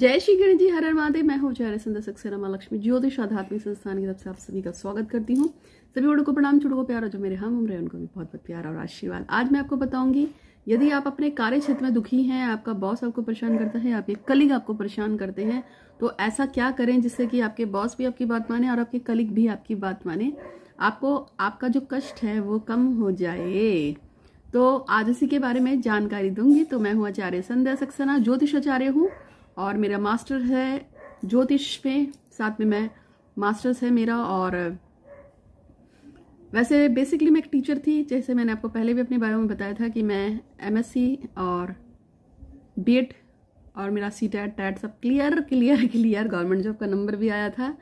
जय श्री गणेश जी हर महादेव मैं हूं जय सुंदर सक्सेना लक्ष्मी ज्योतिष आध्यात्मिक संस्थान की तरफ से आप सभी का स्वागत करती हूँ सभी को प्रणाम छोड़ो को प्यार और जो मेरे हम उम्र है उनको भी बहुत बहुत प्यार और आशीर्वाद आज मैं आपको बताऊंगी यदि आप अपने कार्य क्षेत्र में दुखी हैं आपका बॉस आपको परेशान करता है आपके कलिग आपको परेशान करते हैं तो ऐसा क्या करें जिससे कि आपके बॉस भी आपकी बात माने और आपके कलिग भी आपकी बात माने आपको आपका जो कष्ट है वो कम हो जाए तो आज इसी के बारे में जानकारी दूंगी तो मैं हूँ आचार्य संध्या सक्सेना ज्योतिष आचार्य हूँ और मेरा मास्टर है ज्योतिष में साथ में मैं मास्टर्स है मेरा और वैसे बेसिकली मैं एक टीचर थी जैसे मैंने आपको पहले भी अपने बारे में बताया था कि मैं एमएससी और बीएड और मेरा सी टैट टैट सब clear clear clear government job का नंबर भी आया था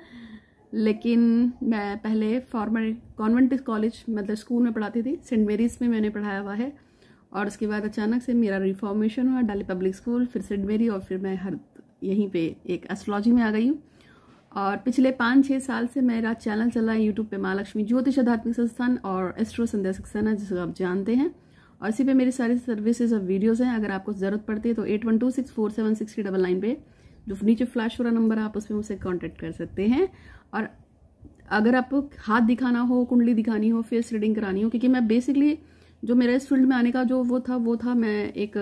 लेकिन मैं पहले फॉर्मर कॉन्वेंट कॉलेज मतलब स्कूल में पढ़ाती थी सेंट मेरीज में मैंने पढ़ाया हुआ है और उसके बाद अचानक से मेरा रिफॉर्मेशन हुआ डाली पब्लिक स्कूल फिर सिडमेरी और फिर मैं हर यहीं पे एक एस्ट्रोलॉजी में आ गई हूँ और पिछले पाँच छः साल से मेरा चैनल चला है यूट्यूब पे माँ लक्ष्मी ज्योतिष आध्यात्मिक संस्थान और एस्ट्रो संध्या सक्सेना जिसको आप जानते हैं और इसी पे मेरी सारी सर्विसेज और वीडियोज हैं अगर आपको ज़रूरत पड़ती है तो eight one two six four seven six three double nine पे जो नीचे फ्लैश हो रहा नंबर आप उसमें मुझसे कॉन्टेक्ट कर सकते हैं और अगर आपको हाथ दिखाना हो कुंडली दिखानी हो फेस रीडिंग करानी हो क्योंकि मैं बेसिकली जो मेरा इस फील्ड में आने का जो वो था वो था मैं एक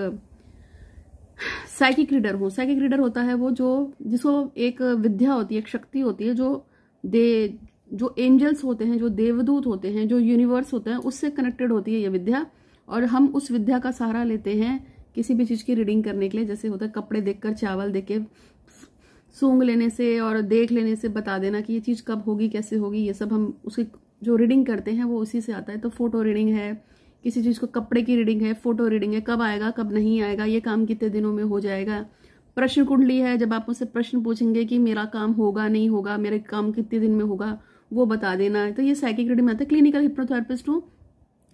साइकिक रीडर हूँ साइकिक रीडर होता है वो जो जिसको एक विद्या होती है एक शक्ति होती है जो दे जो एंजल्स होते हैं जो देवदूत होते हैं जो यूनिवर्स होते हैं उससे कनेक्टेड होती है ये विद्या और हम उस विद्या का सहारा लेते हैं किसी भी चीज़ की रीडिंग करने के लिए जैसे होता है कपड़े देखकर चावल देख के सूंघ लेने से और देख लेने से बता देना कि ये चीज़ कब होगी कैसे होगी ये सब हम उसकी जो रीडिंग करते हैं वो उसी से आता है तो फोटो रीडिंग है किसी चीज़ को कपड़े की रीडिंग है फोटो रीडिंग है कब आएगा कब नहीं आएगा ये काम कितने दिनों में हो जाएगा प्रश्न कुंडली है जब आप मुझसे प्रश्न पूछेंगे कि मेरा काम होगा नहीं होगा मेरे काम कितने दिन में होगा वो बता देना है तो ये साइकिक रीडिंग में आता है क्लिनिकल हिप्नोथेरेपिस्ट हूँ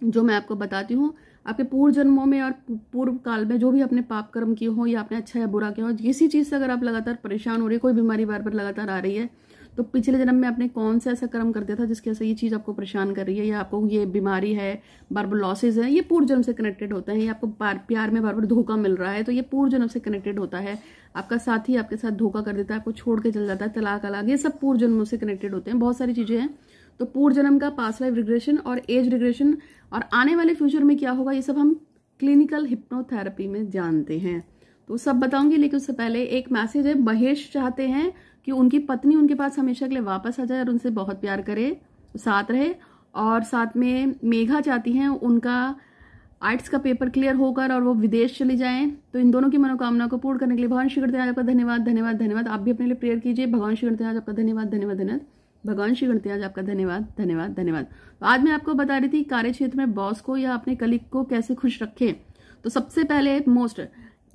जो मैं आपको बताती हूँ आपके पूर्व जन्मों में और पूर्व काल में जो भी आपने पाप कर्म किए हो या आपने अच्छा या बुरा किया हो किसी चीज़ से अगर आप लगातार परेशान हो रही है कोई बीमारी बार बार लगातार आ रही है तो पिछले जन्म में आपने कौन सा ऐसा कर्म कर दिया था जिसके ऐसा ये चीज़ आपको परेशान कर रही है या आपको ये बीमारी है लॉसेज है ये पूर्व जन्म से कनेक्टेड होता है ये आपको प्यार में बार बार धोखा मिल रहा है तो ये पूर्व जन्म से कनेक्टेड होता है आपका साथी आपके साथ धोखा कर देता है आपको छोड़ के चल जाता है तलाक अलाक ये सब पूर्व जन्मों से कनेक्टेड होते हैं बहुत सारी चीज़ें हैं तो पूर्व जन्म का पास लाइफ रिग्रेशन और एज रिग्रेशन और आने वाले फ्यूचर में क्या होगा ये सब हम क्लिनिकल हिप्नोथेरेपी में जानते हैं तो सब बताऊंगी लेकिन उससे पहले एक मैसेज है महेश चाहते हैं कि उनकी पत्नी उनके पास हमेशा के लिए वापस आ जाए और उनसे बहुत प्यार करे साथ रहे और साथ में मेघा चाहती हैं उनका आर्ट्स का पेपर क्लियर होकर और वो विदेश चले जाएं तो इन दोनों की मनोकामना को पूर्ण करने के लिए भगवान श्री गणतनाथ आपका धन्यवाद धन्यवाद धन्यवाद आप भी अपने लिए प्रेयर कीजिए भगवान श्री गणतनाथ आपका धन्यवाद धन्यवाद धन्यवाद भगवान श्री गणतनाथ आपका धन्यवाद धन्यवाद धन्यवाद तो आज मैं आपको बता रही थी कार्य क्षेत्र में बॉस को या अपने कलिक को कैसे खुश रखें तो सबसे पहले मोस्ट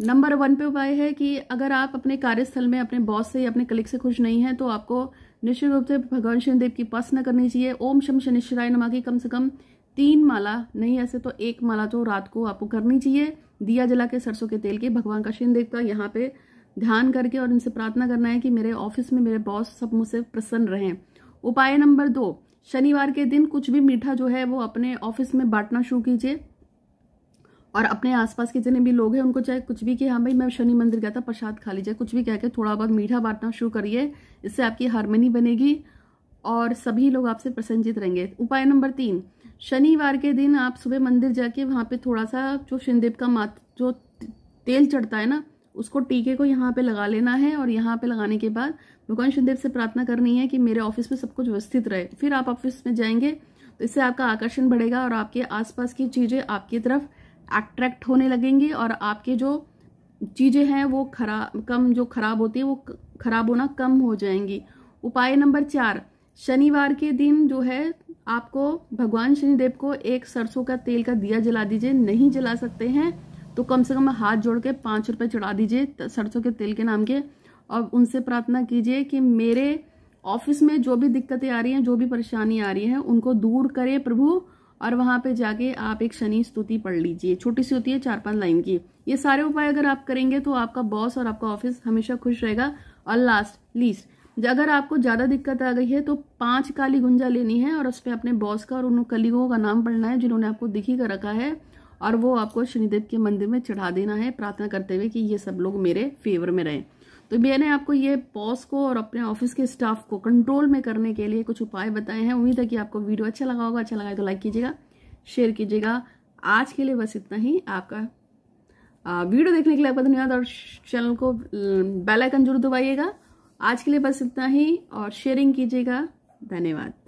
नंबर वन पे उपाय है कि अगर आप अपने कार्यस्थल में अपने बॉस से या अपने कलिक से खुश नहीं हैं तो आपको निश्चित रूप से भगवान शनिदेव की उपासना करनी चाहिए ओम शम शनिश्चराय नमा की कम से कम तीन माला नहीं ऐसे तो एक माला तो रात को आपको करनी चाहिए दिया जला के सरसों के तेल के भगवान का शनिदेव का यहाँ पे ध्यान करके और इनसे प्रार्थना करना है कि मेरे ऑफिस में मेरे बॉस सब मुझसे प्रसन्न रहें उपाय नंबर दो शनिवार के दिन कुछ भी मीठा जो है वो अपने ऑफिस में बांटना शुरू कीजिए और अपने आसपास के जितने भी लोग हैं उनको चाहे कुछ भी कि हाँ भाई मैं शनि मंदिर गया था प्रसाद खा लीजिए कुछ भी कह के थोड़ा बहुत मीठा बांटना शुरू करिए इससे आपकी हारमोनी बनेगी और सभी लोग आपसे प्रसन्नचित रहेंगे उपाय नंबर तीन शनिवार के दिन आप सुबह मंदिर जाके वहाँ पे थोड़ा सा जो शिंदेव का मात जो तेल चढ़ता है ना उसको टीके को यहाँ पे लगा लेना है और यहाँ पे लगाने के बाद भगवान शिंदेव से प्रार्थना करनी है कि मेरे ऑफिस में सब कुछ व्यवस्थित रहे फिर आप ऑफिस में जाएंगे तो इससे आपका आकर्षण बढ़ेगा और आपके आसपास की चीज़ें आपकी तरफ अट्रैक्ट होने लगेंगे और आपके जो चीज़ें हैं वो खराब कम जो खराब होती है वो खराब होना कम हो जाएंगी उपाय नंबर चार शनिवार के दिन जो है आपको भगवान शनिदेव को एक सरसों का तेल का दिया जला दीजिए नहीं जला सकते हैं तो कम से कम हाथ जोड़ के पाँच रुपये चढ़ा दीजिए सरसों के तेल के नाम के और उनसे प्रार्थना कीजिए कि मेरे ऑफिस में जो भी दिक्कतें आ रही हैं जो भी परेशानी आ रही हैं उनको दूर करे प्रभु और वहां पे जाके आप एक शनि स्तुति पढ़ लीजिए छोटी सी होती है चार पांच लाइन की ये सारे उपाय अगर आप करेंगे तो आपका बॉस और आपका ऑफिस हमेशा खुश रहेगा और लास्ट लीस्ट अगर आपको ज्यादा दिक्कत आ गई है तो पांच काली गुंजा लेनी है और उसमें अपने बॉस का और उन कलीगों का नाम पढ़ना है जिन्होंने आपको दिखी कर रखा है और वो आपको शनिदेव के मंदिर में चढ़ा देना है प्रार्थना करते हुए कि ये सब लोग मेरे फेवर में रहें तो मैंने आपको ये बॉस को और अपने ऑफिस के स्टाफ को कंट्रोल में करने के लिए कुछ उपाय बताए हैं उम्मीद है कि आपको वीडियो अच्छा लगा होगा अच्छा लगा तो लाइक कीजिएगा शेयर कीजिएगा आज के लिए बस इतना ही आपका वीडियो देखने के लिए आपका धन्यवाद और चैनल को बेलाइकन जरूर दबाइएगा आज के लिए बस इतना ही और शेयरिंग कीजिएगा धन्यवाद